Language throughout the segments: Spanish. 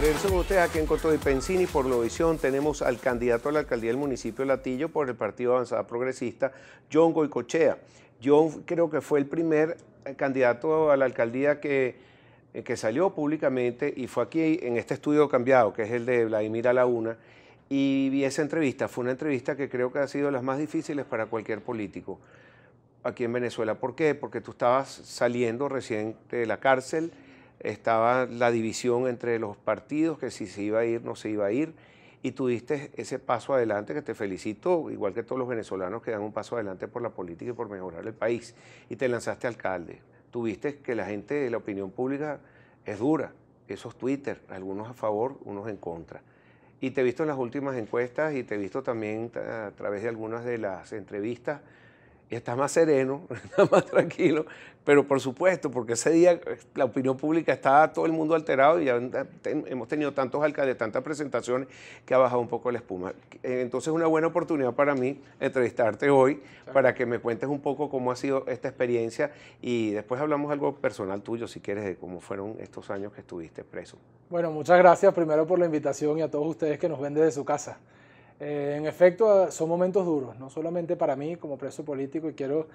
Regreso con ustedes aquí en Coto de Pensini por visión Tenemos al candidato a la alcaldía del municipio de Latillo por el Partido Avanzada Progresista, John Goicochea. John creo que fue el primer eh, candidato a la alcaldía que, eh, que salió públicamente y fue aquí en este estudio cambiado, que es el de Vladimir Alauna, y vi esa entrevista. Fue una entrevista que creo que ha sido las más difíciles para cualquier político aquí en Venezuela. ¿Por qué? Porque tú estabas saliendo recién de la cárcel estaba la división entre los partidos, que si se iba a ir, no se iba a ir, y tuviste ese paso adelante que te felicito, igual que todos los venezolanos que dan un paso adelante por la política y por mejorar el país, y te lanzaste alcalde. Tuviste que la gente, la opinión pública es dura, esos Twitter, algunos a favor, unos en contra. Y te he visto en las últimas encuestas y te he visto también a través de algunas de las entrevistas y estás más sereno, está más tranquilo, pero por supuesto, porque ese día eh, la opinión pública estaba todo el mundo alterado y eh, hemos tenido tantos alcaldes, tantas presentaciones que ha bajado un poco la espuma. Eh, entonces una buena oportunidad para mí entrevistarte hoy para que me cuentes un poco cómo ha sido esta experiencia y después hablamos algo personal tuyo, si quieres, de cómo fueron estos años que estuviste preso. Bueno, muchas gracias primero por la invitación y a todos ustedes que nos ven desde su casa. Eh, en efecto, son momentos duros, no solamente para mí como preso político, y quiero,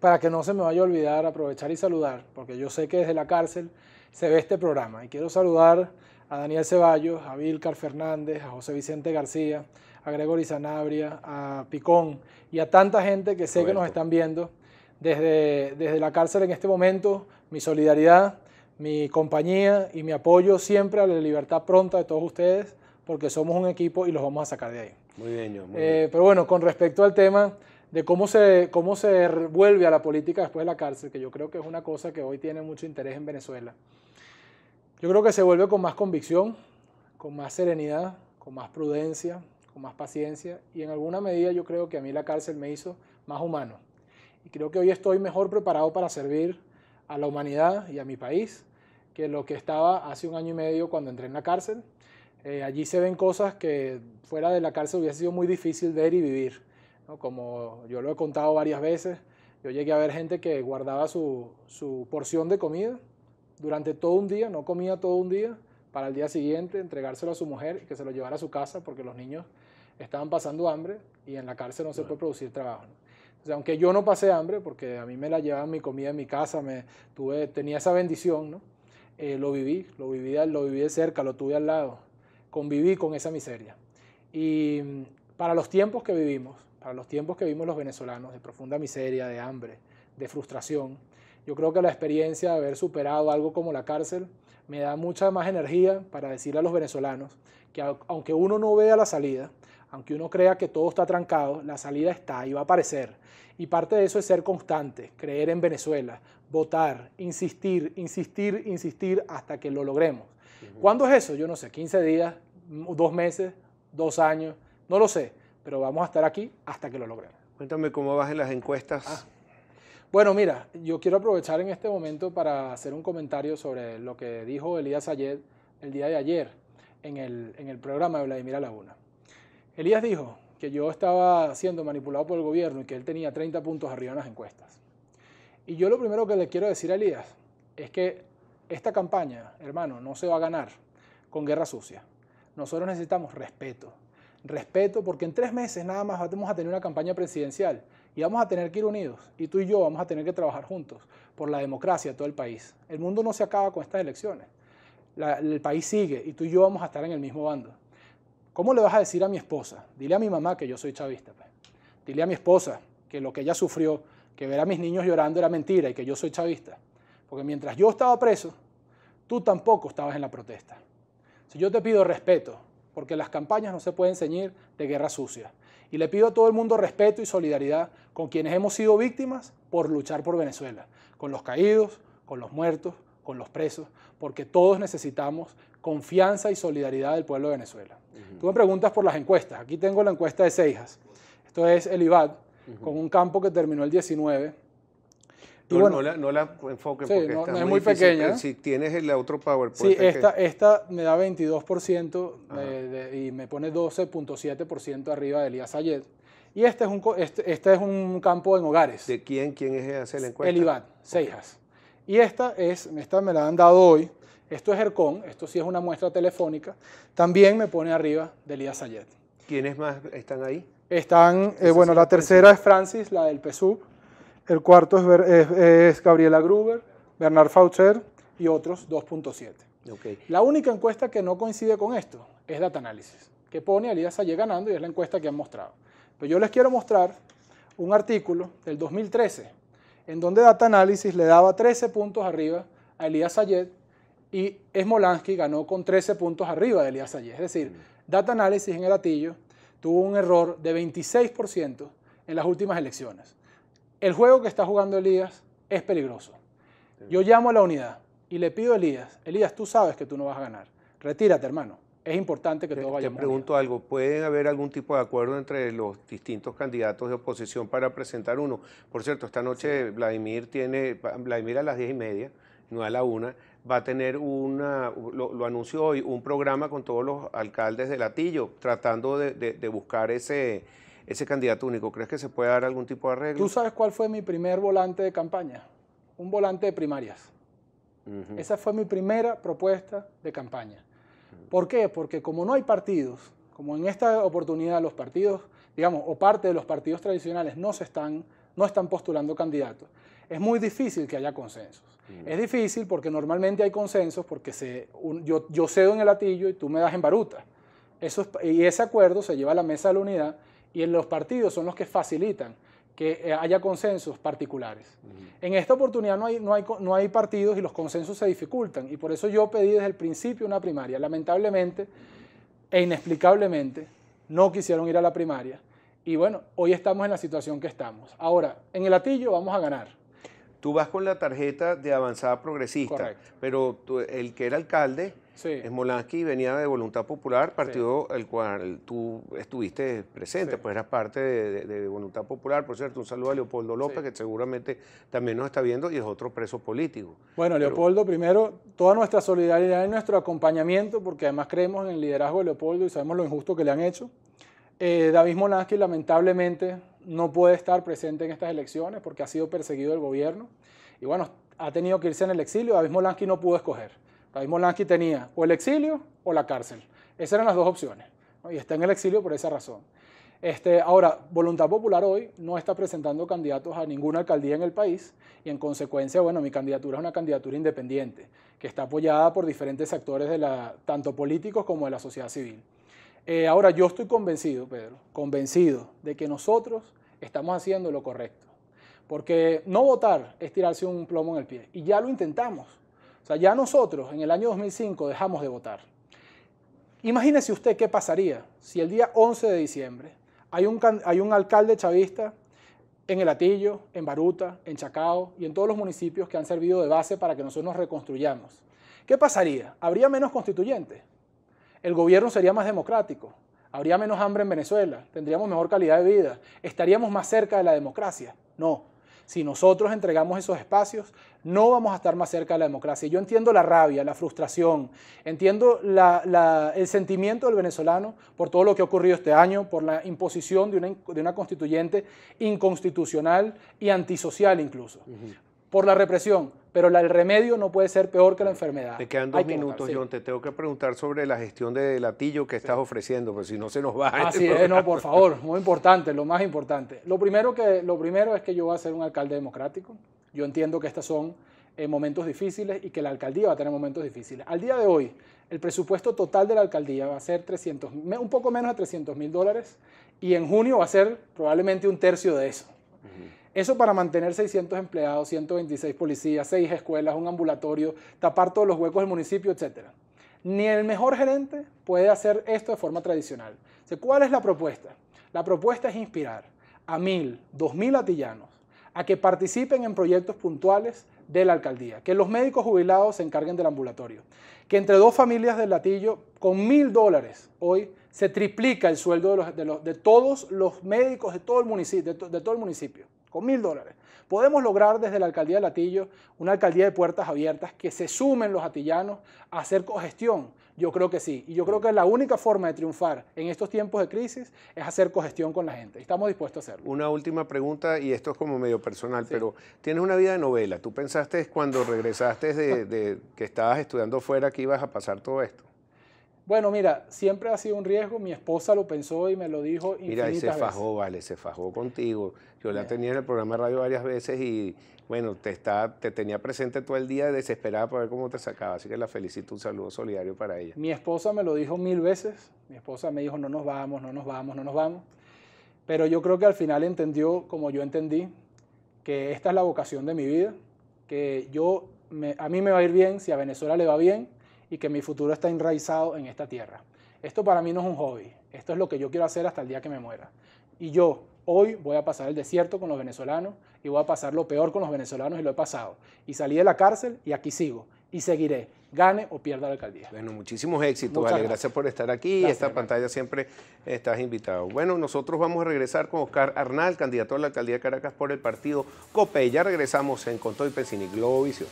para que no se me vaya a olvidar, aprovechar y saludar, porque yo sé que desde la cárcel se ve este programa, y quiero saludar a Daniel Ceballos, a Vilcar Fernández, a José Vicente García, a Gregory Sanabria, a Picón y a tanta gente que sé que nos están viendo desde, desde la cárcel en este momento, mi solidaridad, mi compañía y mi apoyo siempre a la libertad pronta de todos ustedes porque somos un equipo y los vamos a sacar de ahí. Muy bien, yo. Muy eh, bien. Pero bueno, con respecto al tema de cómo se, cómo se vuelve a la política después de la cárcel, que yo creo que es una cosa que hoy tiene mucho interés en Venezuela. Yo creo que se vuelve con más convicción, con más serenidad, con más prudencia, con más paciencia y en alguna medida yo creo que a mí la cárcel me hizo más humano. Y creo que hoy estoy mejor preparado para servir a la humanidad y a mi país que lo que estaba hace un año y medio cuando entré en la cárcel. Eh, allí se ven cosas que fuera de la cárcel hubiese sido muy difícil ver y vivir. Como yo lo he contado varias veces, yo llegué a ver gente que guardaba su, porción de comida durante todo un día, no comía todo un día, para el día siguiente entregárselo a su mujer y que se lo llevara a su casa porque los niños estaban pasando hambre y en la cárcel no se puede producir trabajo. aunque yo no pasé hambre, porque a mí me la llevaban mi comida en mi casa, me tuve, tenía esa bendición, eh, lo viví, lo viví, lo viví de cerca, lo tuve al lado conviví con esa miseria. Y mm, para los tiempos que vivimos, para los tiempos que vivimos los venezolanos, de profunda miseria, de hambre, de frustración, yo creo que la experiencia de haber superado algo como la cárcel me da mucha más energía para decir a los venezolanos que aunque uno no vea la salida, aunque uno crea que todo está trancado, la salida está y va a aparecer. Y parte de eso es ser constante, creer en Venezuela, votar, insistir, insistir, insistir hasta que lo logremos. ¿Cuándo es eso? Yo no sé, 15 días, dos meses, dos años, no lo sé, pero vamos a estar aquí hasta que lo logremos. Cuéntame cómo vas en las encuestas. Ah. Bueno, mira, yo quiero aprovechar en este momento para hacer un comentario sobre lo que dijo Elías Ayed el día de ayer en el, en el programa de Vladimir Laguna. Elías dijo que yo estaba siendo manipulado por el gobierno y que él tenía 30 puntos arriba en las encuestas. Y yo lo primero que le quiero decir a Elías es que esta campaña, hermano, no se va a ganar con guerra sucia. Nosotros necesitamos respeto. Respeto porque en tres meses nada más vamos a tener una campaña presidencial y vamos a tener que ir unidos. Y tú y yo vamos a tener que trabajar juntos por la democracia de todo el país. El mundo no se acaba con estas elecciones. el país sigue y tú y yo vamos a estar en el mismo bando. ¿Cómo le vas a decir a mi esposa? Dile a mi mamá que yo soy chavista. Pues. Dile a mi esposa que lo que ella sufrió, que ver a mis niños llorando era mentira y que yo soy chavista. Porque mientras yo estaba preso, tú tampoco estabas en la protesta. Si yo te pido respeto, porque las campañas no se pueden ceñir de guerra sucia. Y le pido a todo el mundo respeto y solidaridad con quienes hemos sido víctimas por luchar por Venezuela, con los caídos, con los muertos, con los presos, porque todos necesitamos confianza y solidaridad del pueblo de Venezuela. Tú me preguntas por las encuestas. Aquí tengo la encuesta de Seijas. Esto es el IVAD con un campo que terminó el 19 no, la, enfoques porque es muy pequeña. Si tienes el otro PowerPoint. Sí, esta, me da 22% eh, y me pone 12.7% arriba de Elías Ayed. Y este es, un, este, este, es un campo en hogares. ¿De quién, quién es el la encuesta? El IBAT, Seijas. Y esta, es, esta me la han dado hoy. Esto es ERCON, esto sí es una muestra telefónica. También me pone arriba de Elías Ayed. ¿Quiénes más están ahí? Están, eh, bueno, la tercera es Francis, la del PSUV. El cuarto es, Gabriela Gruber, Bernard Faucher y otros 2.7. La única encuesta que no coincide con esto es Data Analysis, que pone a Elías Allí ganando y es la encuesta que han mostrado. Pero yo les quiero mostrar un artículo del 2013 en donde Data Analysis le daba 13 puntos arriba a Elías Sayed y Smolansky ganó con 13 puntos arriba de Elías Sayed. Es decir, Data Analysis en el atillo tuvo un error de 26% en las últimas elecciones el juego que está jugando Elías es peligroso. Yo llamo a la unidad y le pido a Elías, Elías, tú sabes que tú no vas a ganar. Retírate, hermano. Es importante que todo vaya bien. Te pregunto algo, ¿puede haber algún tipo de acuerdo entre los distintos candidatos de oposición para presentar uno? Por cierto, esta noche Vladimir tiene, Vladimir a las diez y media, no a la una, va a tener una, lo, anunció hoy, un programa con todos los alcaldes de Latillo, tratando de buscar ese, ese candidato único. ¿Crees que se puede dar algún tipo de arreglo? ¿Tú sabes cuál fue mi primer volante de campaña? Un volante de primarias. Esa fue mi primera propuesta de campaña. ¿Por qué? Porque como no hay partidos, como en esta oportunidad los partidos, digamos, o parte de los partidos tradicionales no se están, no están postulando candidatos, es muy difícil que haya consensos. Mm. Es difícil porque normalmente hay consensos porque se, yo, yo, cedo en el latillo y tú me das en baruta. Eso y ese acuerdo se lleva a la mesa de la unidad y en los partidos son los que facilitan que eh, haya consensos particulares. En esta oportunidad no hay, no, no hay partidos y los consensos se dificultan y por eso yo pedí desde el principio una primaria. Lamentablemente e inexplicablemente no quisieron ir a la primaria y bueno, hoy estamos en la situación que estamos. Ahora, en el atillo vamos a ganar. Tú vas con la tarjeta de avanzada progresista, pero el que era alcalde Sí. Molansky, venía de Voluntad Popular, partido el cual tú estuviste presente, pues eras parte de, Voluntad Popular. Por cierto, un saludo a Leopoldo López, que seguramente también nos está viendo y es otro preso político. Bueno, Leopoldo, primero, toda nuestra solidaridad y nuestro acompañamiento, porque además creemos en el liderazgo de Leopoldo y sabemos lo injusto que le han hecho. Eh, David Molansky, lamentablemente, no puede estar presente en estas elecciones porque ha sido perseguido del gobierno. Y bueno, ha tenido que irse en el exilio. David Molansky no pudo escoger David Molansky tenía o el exilio o la cárcel. Esas eran las dos opciones. Y está en el exilio por esa razón. Este, ahora, Voluntad Popular hoy no está presentando candidatos a ninguna alcaldía en el país y en consecuencia, bueno, mi candidatura es una candidatura independiente que está apoyada por diferentes actores, de la, tanto políticos como de la sociedad civil. Eh, ahora, yo estoy convencido, Pedro, convencido de que nosotros estamos haciendo lo correcto. Porque no votar es tirarse un plomo en el pie. Y ya lo intentamos. O sea, ya nosotros en el año 2005 dejamos de votar. Imagínese usted qué pasaría si el día 11 de diciembre hay un, hay un alcalde chavista en El Atillo, en Baruta, en Chacao y en todos los municipios que han servido de base para que nosotros nos reconstruyamos. ¿Qué pasaría? ¿Habría menos constituyentes? ¿El gobierno sería más democrático? ¿Habría menos hambre en Venezuela? ¿Tendríamos mejor calidad de vida? ¿Estaríamos más cerca de la democracia? No, si nosotros entregamos esos espacios, no vamos a estar más cerca de la democracia. Yo entiendo la rabia, la frustración, entiendo el sentimiento del venezolano por todo lo que ha ocurrido este año, por la imposición de una, constituyente inconstitucional y antisocial incluso por la represión, pero el remedio no puede ser peor que la enfermedad. Te quedan dos minutos, John. Te tengo que preguntar sobre la gestión de latillo que estás ofreciendo, porque si no se nos va. Este Así es, no, por favor, muy importante, lo más importante. Lo primero, que, lo primero es que yo voy a ser un alcalde democrático. Yo entiendo que estos son eh, momentos difíciles y que la alcaldía va a tener momentos difíciles. Al día de hoy, el presupuesto total de la alcaldía va a ser 300, un poco menos de 300 mil dólares y en junio va a ser probablemente un tercio de eso. Eso para mantener 600 empleados, 126 policías, 6 escuelas, un ambulatorio, tapar todos los huecos del municipio, etc. Ni el mejor gerente puede hacer esto de forma tradicional. ¿Cuál es la propuesta? La propuesta es inspirar a mil, dos mil latillanos a que participen en proyectos puntuales de la alcaldía, que los médicos jubilados se encarguen del ambulatorio, que entre dos familias del latillo, con mil dólares hoy, se triplica el sueldo de, los, todos los médicos de todo de todo el municipio con mil dólares. Podemos lograr desde la alcaldía de Latillo una alcaldía de puertas abiertas que se sumen los atillanos a hacer cogestión. Yo creo que sí. Y yo creo que la única forma de triunfar en estos tiempos de crisis es hacer cogestión con la gente. Estamos dispuestos a hacerlo. Una última pregunta, y esto es como medio personal, pero tienes una vida de novela. ¿Tú pensaste cuando regresaste de que estabas estudiando fuera que ibas a pasar todo esto? Bueno, mira, siempre ha sido un riesgo. Mi esposa lo pensó y me lo dijo Mira, y se fajó, vale, se fajó contigo. Yo la tenía en el programa de radio varias veces y, bueno, te, está, te tenía presente todo el día desesperada por ver cómo te sacaba. Así que la felicito, un saludo solidario para ella. Mi esposa me lo dijo mil veces. Mi esposa me dijo, no nos vamos, no nos vamos, no nos vamos. Pero yo creo que al final entendió, como yo entendí, que esta es la vocación de mi vida, que yo a mí me va a ir bien, si a Venezuela le va bien, y que mi futuro está enraizado en esta tierra. Esto para mí no es un hobby, esto es lo que yo quiero hacer hasta el día que me muera. Y yo hoy voy a pasar el desierto con los venezolanos y voy a pasar lo peor con los venezolanos y lo he pasado. Y salí de la cárcel y aquí sigo y seguiré, gane o pierda la alcaldía. Bueno, muchísimos éxitos, vale. Gracias. por estar aquí. y Esta pantalla siempre estás invitado. Bueno, nosotros vamos a regresar con Oscar Arnal, candidato a la alcaldía de Caracas por el partido COPE. Ya regresamos en Contoy Pensini. Globo Visión.